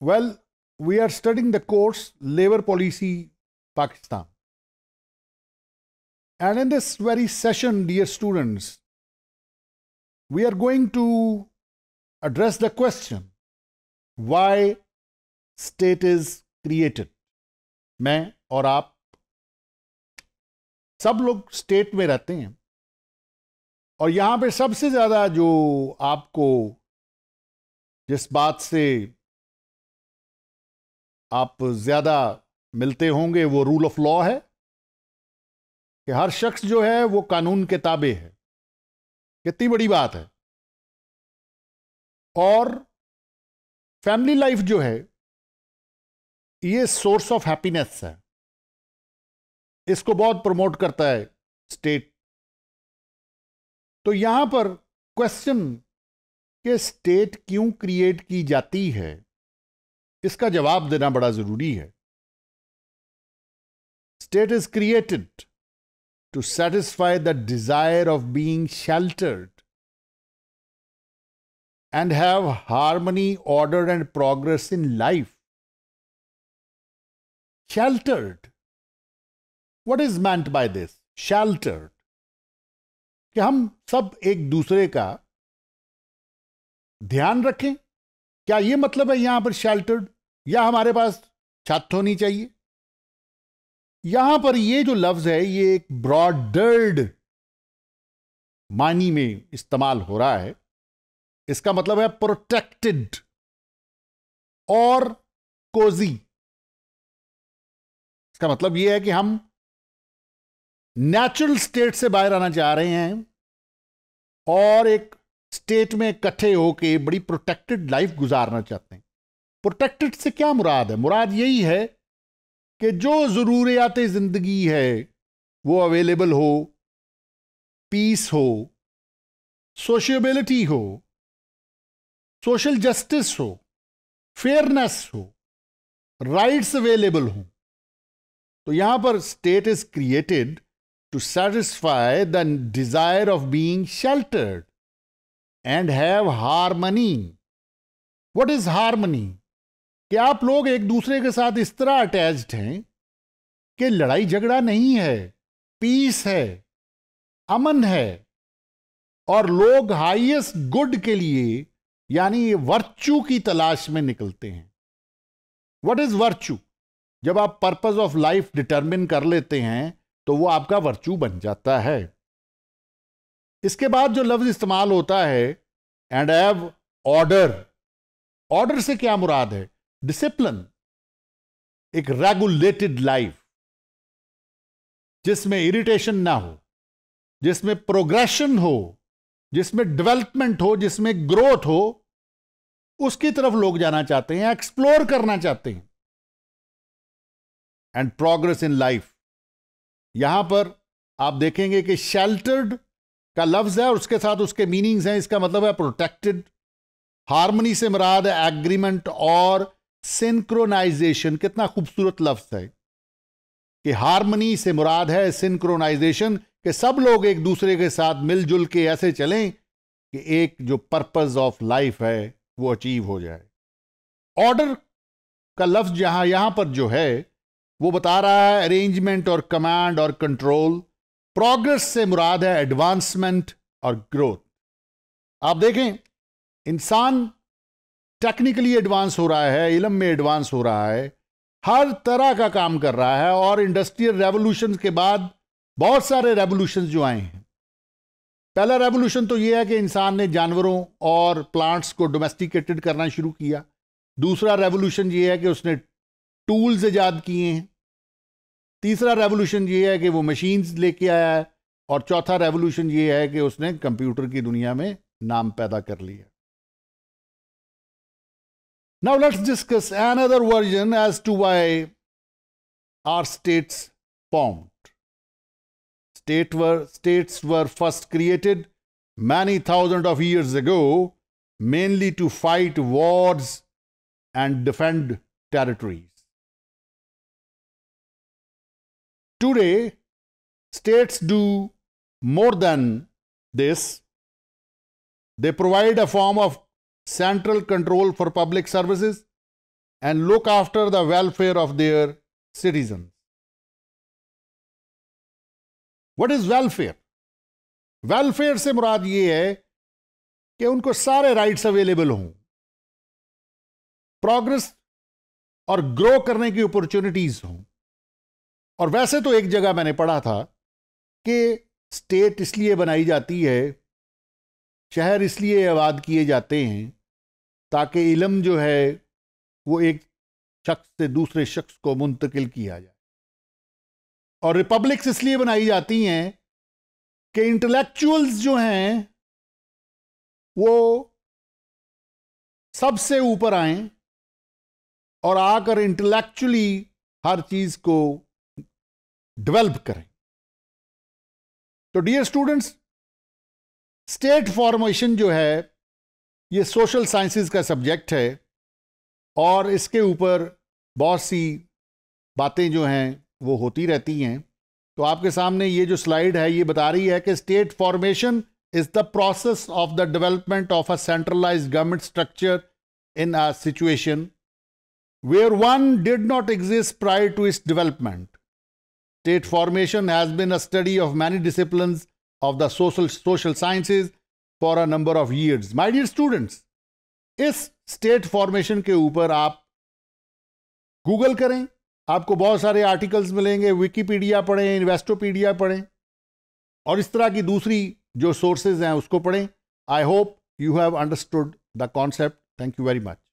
Well, we are studying the course Labor Policy Pakistan. And in this very session, dear students, we are going to address the question why state is created. main aur aap sab log state mein rehte hain aur yahan pe sabse zyada jo aapko jis baat se आप ज़्यादा मिलते होंगे वो rule of law है कि हर शख्स जो है वो कानून के ताबे है कितनी बड़ी बात है और फैमिली लाइफ जो है ये सोर्स ऑफ हैप्पीनेस है इसको बहुत प्रमोट करता है स्टेट तो यहां पर क्वेश्चन के स्टेट क्यों क्रिएट की जाती है इसका जवाब देना बड़ा जरूरी है state is created to satisfy the desire of being sheltered and have harmony order and progress in life sheltered what is meant by this sheltered कि हम सब एक दूसरे का ध्यान रखें क्या यह मतलब है यहां पर शेल्टर्ड या हमारे पास छत होनी चाहिए यहां पर ये जो लफ्ज है ये एक ब्रॉडर्ड मानी में इस्तेमाल हो रहा है इसका मतलब है प्रोटेक्टेड और कोजी इसका मतलब ये है कि हम नेचुरल स्टेट से बाहर आना चाह रहे हैं और एक स्टेट में इकट्ठे होके बड़ी प्रोटेक्टेड लाइफ गुजारना चाहते हैं प्रोटेक्टेड से क्या मुराद है मुराद यही है कि जो ज़रूरियात ज़िंदगी है वो अवेलेबल हो पीस हो सोशबिलिटी हो सोशल जस्टिस हो फेयरनेस हो राइट्स अवेलेबल हो तो यहां पर state is created to satisfy the desire of being sheltered and have harmony what is harmony कि आप लोग एक दूसरे के साथ इस तरह अटैच्ड हैं कि लड़ाई झगड़ा नहीं है पीस है अमन है और लोग हाईएस्ट गुड के लिए यानी वर्चू की तलाश में निकलते हैं व्हाट इज वर्चू जब आप पर्पस ऑफ लाइफ डिटरमिन कर लेते हैं तो वो आपका वर्चू बन जाता है इसके बाद जो लफ्ज इस्तेमाल होता है एंड हैव ऑर्डर ऑर्डर से क्या मुराद है डिसिप्लिन एक रेगुलेटेड लाइफ जिसमें इरिटेशन ना हो जिसमें प्रोग्रेशन हो जिसमें डेवलपमेंट हो जिसमें ग्रोथ हो उसकी तरफ लोग जाना चाहते हैं एक्सप्लोर करना चाहते हैं एंड प्रोग्रेस इन लाइफ यहां पर आप देखेंगे कि शेल्टर्ड का लफ्ज है और उसके साथ उसके मीनिंग्स हैं इसका मतलब है प्रोटेक्टेड हार्मनी से मराद है एग्रीमेंट और सिंक्रोनाइजेशन कितना खूबसूरत लफ्ज है कि हारमनी से मुराद है सिंक्रोनाइजेशन कि सब लोग एक दूसरे के साथ मिलजुल के ऐसे चलें कि एक जो पर्पज ऑफ लाइफ है वो अचीव हो जाए ऑर्डर का लफ्ज जहां यहां पर जो है वो बता रहा है अरेंजमेंट और कमांड और कंट्रोल प्रोग्रेस से मुराद है एडवांसमेंट और ग्रोथ आप देखें इंसान टेक्निकली एडवांस हो रहा है इलम में एडवांस हो रहा है हर तरह का काम कर रहा है और इंडस्ट्रियल रेवोल्यूशन के बाद बहुत सारे रेवोल्यूशन जो आए हैं पहला रेवोल्यूशन तो ये है कि इंसान ने जानवरों और प्लांट्स को डोमेस्टिकेटेड करना शुरू किया दूसरा रेवोल्यूशन ये है कि उसने टूल्स ईजाद किए हैं तीसरा रेवोल्यूशन ये है कि वो मशीन्स लेके आया है और चौथा रेवोल्यूशन ये है कि उसने कंप्यूटर की दुनिया में नाम पैदा कर लिया Now let's discuss another version as to why our states formed. State were, states were first created many thousands of years ago, mainly to fight wars and defend territories. Today, states do more than this. They provide a form of central control for public services and look after the welfare of their citizens. What is welfare? Welfare se murad ye hai ki unko sare rights available हों progress aur grow karne ki opportunities हों aur वैसे तो एक जगह मैंने पढ़ा था कि स्टेट इसलिए बनाई जाती है शहर इसलिए आबाद किए जाते हैं ताकि इलम जो है वो एक शख्स से दूसरे शख्स को मुंतकिल किया जाए और रिपब्लिक्स इसलिए बनाई जाती हैं कि इंटेलेक्चुअल्स जो हैं वो सबसे ऊपर आए और आकर इंटेलेक्चुअली हर चीज को डेवलप करें तो डियर स्टूडेंट्स स्टेट फॉर्मेशन जो है ये सोशल साइंसेस का सब्जेक्ट है और इसके ऊपर बहुत सी बातें जो हैं वो होती रहती हैं तो आपके सामने ये जो स्लाइड है ये बता रही है कि state formation is the process of the development of a centralise government structure in a situation where one did not exist prior to its development. State formation has been a study of many discipline of the social, social sciences for a number of years. My dear students, इस state formation के ऊपर आप Google करें आपको बहुत सारे articles मिलेंगे Wikipedia पढ़ें इन्वेस्टोपीडिया पढ़ें और इस तरह की दूसरी जो सोर्सेज हैं उसको पढ़ें I hope you have understood the concept thank you very much